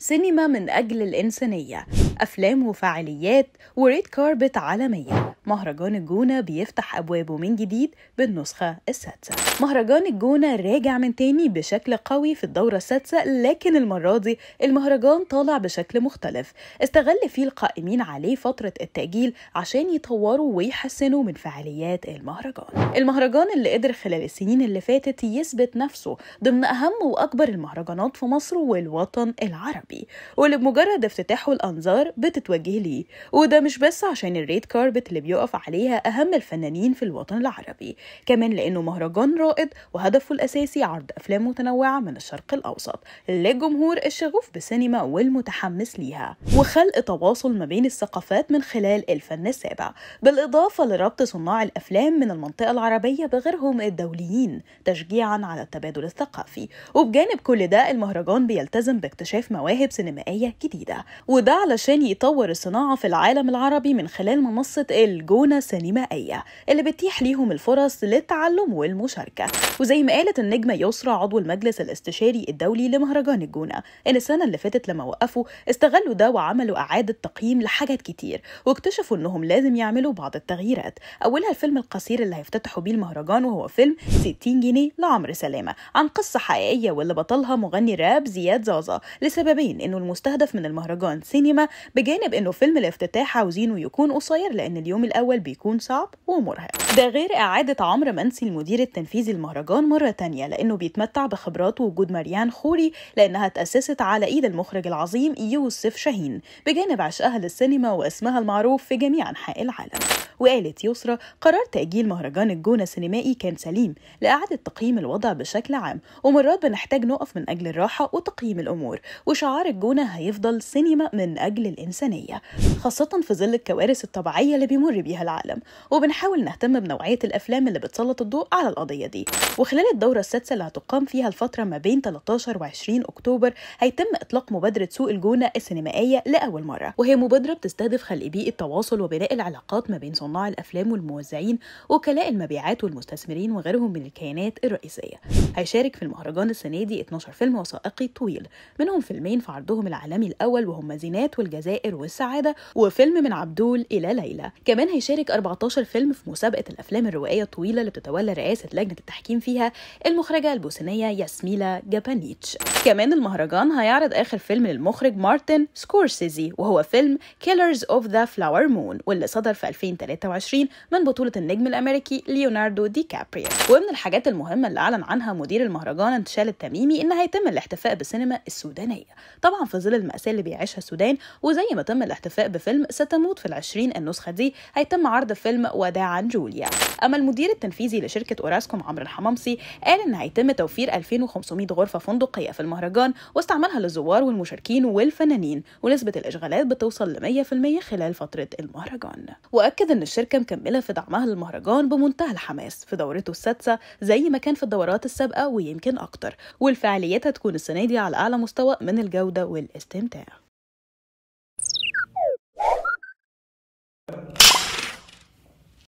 سينما من أجل الإنسانية أفلام وفعاليات وريد كاربت عالمية مهرجان الجونة بيفتح أبوابه من جديد بالنسخة السادسة مهرجان الجونة راجع من تاني بشكل قوي في الدورة السادسة لكن المرة دي المهرجان طالع بشكل مختلف استغل فيه القائمين عليه فترة التأجيل عشان يطوروا ويحسنوا من فعاليات المهرجان المهرجان اللي قدر خلال السنين اللي فاتت يثبت نفسه ضمن أهم وأكبر المهرجانات في مصر والوطن العربي واللي بمجرد افتتاحه الأنظار بتتوجه ليه وده مش بس عشان الريد كاربت اللي يقف عليها أهم الفنانين في الوطن العربي كمان لأنه مهرجان رائد وهدفه الأساسي عرض أفلام متنوعة من الشرق الأوسط للجمهور الشغوف بالسينما والمتحمس ليها وخلق تواصل ما بين الثقافات من خلال الفن السابع بالإضافة لربط صناع الأفلام من المنطقة العربية بغيرهم الدوليين تشجيعا على التبادل الثقافي وبجانب كل ده المهرجان بيلتزم باكتشاف مواهب سينمائية جديدة وده علشان يطور الصناعة في العالم العربي من خلال منصة الج جونة سينمائية اللي بتتيح ليهم الفرص للتعلم والمشاركة وزي ما قالت النجمة يسرى عضو المجلس الاستشاري الدولي لمهرجان الجونة إن السنة اللي فاتت لما وقفوا استغلوا ده وعملوا إعادة تقييم لحاجات كتير واكتشفوا إنهم لازم يعملوا بعض التغييرات أولها الفيلم القصير اللي هيفتتحوا بيه المهرجان وهو فيلم 60 جنيه لعمرو سلامة عن قصة حقيقية واللي بطلها مغني راب زياد زازا لسببين إنه المستهدف من المهرجان سينما بجانب إنه فيلم الافتتاح عاوزينه يكون قصير لأن اليوم الأول بيكون صعب ومرهق ده غير إعادة عمرو منسي المدير التنفيذي المهرجان مرة تانية لأنه بيتمتع بخبرات وجود مريان خوري لأنها تأسست على إيد المخرج العظيم يوسف شاهين بجانب عشقها للسينما واسمها المعروف في جميع أنحاء العالم وقالت يسرى قرار تأجيل مهرجان الجونة السينمائي كان سليم لإعادة تقييم الوضع بشكل عام ومرات بنحتاج نقف من أجل الراحة وتقييم الأمور وشعار الجونة هيفضل سينما من أجل الإنسانية خاصة في ظل الكوارث الطبيعية اللي بيمر بيها العالم وبنحاول نهتم بنوعية الأفلام اللي بتسلط الضوء على القضية دي وخلال الدورة السادسة اللي هتقام فيها الفترة ما بين 13 و 20 أكتوبر هيتم إطلاق مبادرة سوق الجونة السينمائية لأول مرة وهي مبادرة بتستهدف خلق بيئة تواصل وبناء العلاقات ما بين صناع الأفلام والموزعين وكلاء المبيعات والمستثمرين وغيرهم من الكيانات الرئيسية هيشارك في المهرجان السنة دي 12 فيلم وثائقي طويل منهم فيلمين في عرضهم العالمي الأول وهم زينات والجزائر والسعادة وفيلم من عبدول إلى ليلى كمان هيشارك 14 فيلم في مسابقة الأفلام الروائية الطويلة اللي بتتولى رئاسة لجنة التحكيم فيها المخرجة البوسنية ياسميلا جابانيتش كمان المهرجان هيعرض آخر فيلم للمخرج مارتن سكورسيزي وهو فيلم Killers of the Flower Moon واللي صدر في 2003 2023 من بطولة النجم الأمريكي ليوناردو دي كابريو ومن الحاجات المهمة اللي أعلن عنها مدير المهرجان انتشال التميمي إن هيتم الاحتفاء بالسينما السودانية طبعا في ظل المأساة اللي بيعيشها السودان وزي ما تم الاحتفاء بفيلم ستموت في العشرين النسخة دي هيتم عرض فيلم وداعا جوليا أما المدير التنفيذي لشركة أوراسكوم عمرو الحمامسي قال إن هيتم توفير 2500 غرفة فندقية في المهرجان واستعمالها للزوار والمشاركين والفنانين ونسبة الإشغالات بتوصل ل 100% خلال فترة المهرجان وأكد إن الشركة مكملة في دعمها للمهرجان بمنتهى الحماس في دورته السادسة زي ما كان في الدورات السابقة ويمكن أكتر والفعاليات هتكون السنة دي على أعلى مستوى من الجودة والاستمتاع